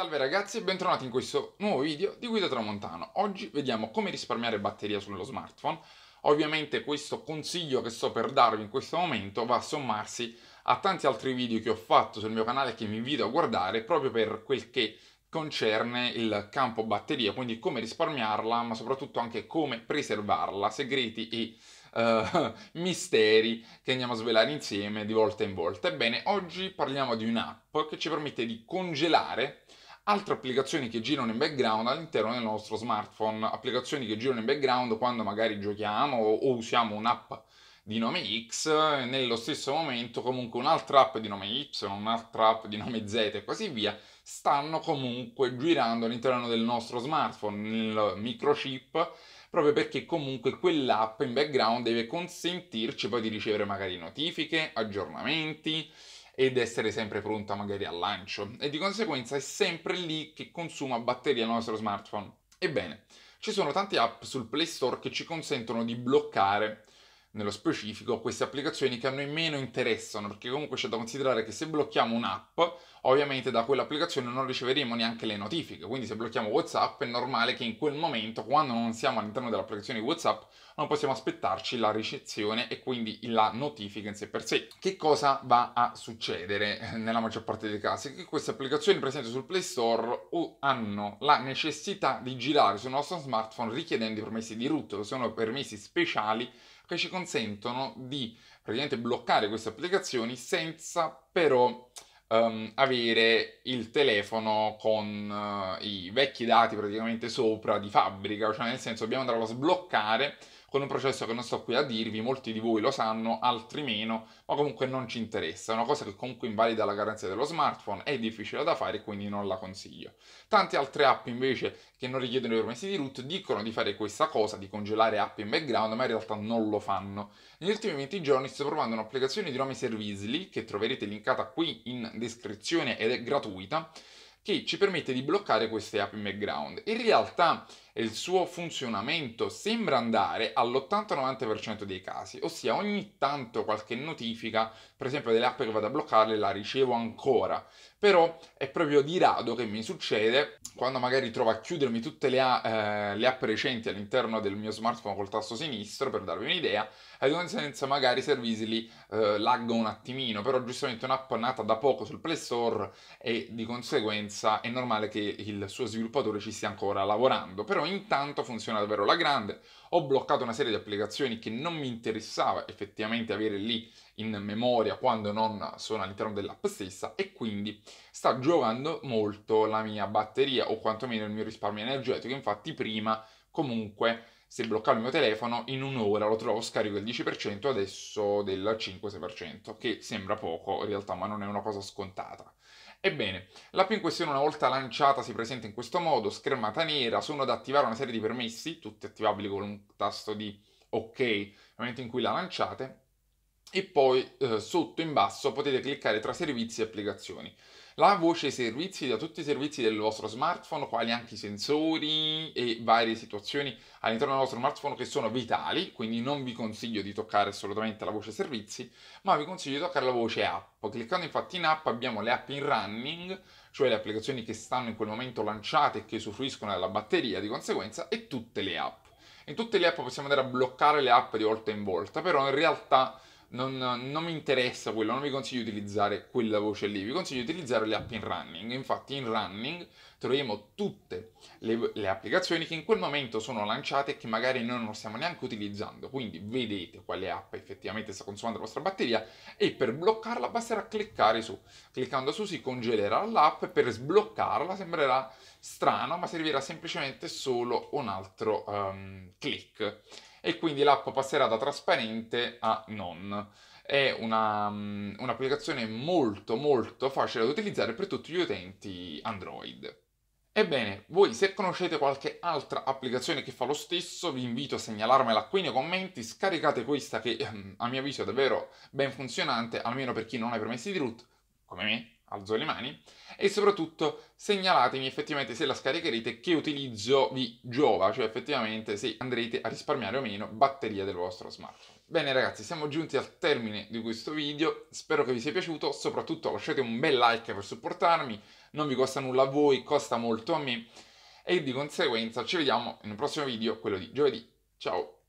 Salve ragazzi e bentornati in questo nuovo video di Guido Tramontano. Oggi vediamo come risparmiare batteria sullo smartphone. Ovviamente questo consiglio che sto per darvi in questo momento va a sommarsi a tanti altri video che ho fatto sul mio canale che vi invito a guardare proprio per quel che concerne il campo batteria, quindi come risparmiarla ma soprattutto anche come preservarla, segreti e Uh, misteri che andiamo a svelare insieme di volta in volta. Ebbene, oggi parliamo di un'app che ci permette di congelare altre applicazioni che girano in background all'interno del nostro smartphone, applicazioni che girano in background quando magari giochiamo o usiamo un'app di nome X, nello stesso momento comunque un'altra app di nome Y, un'altra app di nome Z e così via, stanno comunque girando all'interno del nostro smartphone, nel microchip, proprio perché comunque quell'app in background deve consentirci poi di ricevere magari notifiche, aggiornamenti, ed essere sempre pronta magari al lancio e di conseguenza è sempre lì che consuma batteria il nostro smartphone. Ebbene, ci sono tante app sul Play Store che ci consentono di bloccare nello specifico queste applicazioni che a noi meno interessano, perché comunque c'è da considerare che se blocchiamo un'app ovviamente da quell'applicazione non riceveremo neanche le notifiche. Quindi se blocchiamo WhatsApp è normale che in quel momento, quando non siamo all'interno dell'applicazione di WhatsApp, non possiamo aspettarci la ricezione e quindi la notifica in sé per sé. Che cosa va a succedere eh, nella maggior parte dei casi? Che queste applicazioni presenti sul Play Store hanno la necessità di girare sul nostro smartphone richiedendo i permessi di root, sono permessi speciali che ci consentono di praticamente bloccare queste applicazioni senza però um, avere il telefono con uh, i vecchi dati praticamente sopra di fabbrica, cioè nel senso dobbiamo andarlo a sbloccare con un processo che non sto qui a dirvi, molti di voi lo sanno, altri meno, ma comunque non ci interessa, è una cosa che comunque invalida la garanzia dello smartphone, è difficile da fare quindi non la consiglio. Tante altre app invece che non richiedono i permessi di root dicono di fare questa cosa, di congelare app in background, ma in realtà non lo fanno. Negli ultimi 20 giorni sto provando un'applicazione di nome Servisli, che troverete linkata qui in descrizione ed è gratuita, che ci permette di bloccare queste app in background. In realtà e il suo funzionamento sembra andare all'80-90% dei casi, ossia ogni tanto qualche notifica, per esempio delle app che vado a bloccarle, la ricevo ancora, però è proprio di rado che mi succede quando magari trovo a chiudermi tutte le, eh, le app recenti all'interno del mio smartphone col tasto sinistro, per darvi un'idea, e di conseguenza magari i servizi li eh, laggo un attimino, però giustamente un'app nata da poco sul Play Store e di conseguenza è normale che il suo sviluppatore ci stia ancora lavorando, però intanto funziona davvero la grande. Ho bloccato una serie di applicazioni che non mi interessava effettivamente avere lì in memoria quando non sono all'interno dell'app stessa e quindi sta giovando molto la mia batteria o quantomeno il mio risparmio energetico. Infatti prima comunque se bloccavo il mio telefono in un'ora lo trovo scarico del 10%, adesso del 5-6%, che sembra poco in realtà, ma non è una cosa scontata. Ebbene, l'app in questione una volta lanciata si presenta in questo modo, schermata nera, sono da attivare una serie di permessi, tutti attivabili con un tasto di ok nel momento in cui la lanciate, e poi eh, sotto in basso potete cliccare tra servizi e applicazioni. La voce servizi da tutti i servizi del vostro smartphone, quali anche i sensori e varie situazioni all'interno del vostro smartphone che sono vitali, quindi non vi consiglio di toccare assolutamente la voce servizi, ma vi consiglio di toccare la voce app. Cliccando infatti in app abbiamo le app in running, cioè le applicazioni che stanno in quel momento lanciate e che usufruiscono della batteria di conseguenza, e tutte le app. In tutte le app possiamo andare a bloccare le app di volta in volta, però in realtà non, non, mi interessa quello, non vi consiglio di utilizzare quella voce lì, vi consiglio di utilizzare le app in running. Infatti in running troviamo tutte le, le applicazioni che in quel momento sono lanciate e che magari noi non stiamo neanche utilizzando. Quindi vedete quale app effettivamente sta consumando la vostra batteria e per bloccarla basterà cliccare su. Cliccando su si congelerà l'app per sbloccarla, sembrerà strano ma servirà semplicemente solo un altro um, click e quindi l'app passerà da trasparente a non. È una, um, un'applicazione molto molto facile da utilizzare per tutti gli utenti Android. Ebbene, voi se conoscete qualche altra applicazione che fa lo stesso, vi invito a segnalarmela qui nei commenti, scaricate questa che ehm, a mio avviso è davvero ben funzionante, almeno per chi non ha i permessi di root, come me, alzo le mani e soprattutto segnalatemi effettivamente se la scaricherete che utilizzo vi giova, cioè effettivamente se andrete a risparmiare o meno batteria del vostro smartphone. Bene ragazzi, siamo giunti al termine di questo video, spero che vi sia piaciuto, soprattutto lasciate un bel like per supportarmi, non vi costa nulla a voi, costa molto a me e di conseguenza ci vediamo in un prossimo video, quello di giovedì. Ciao!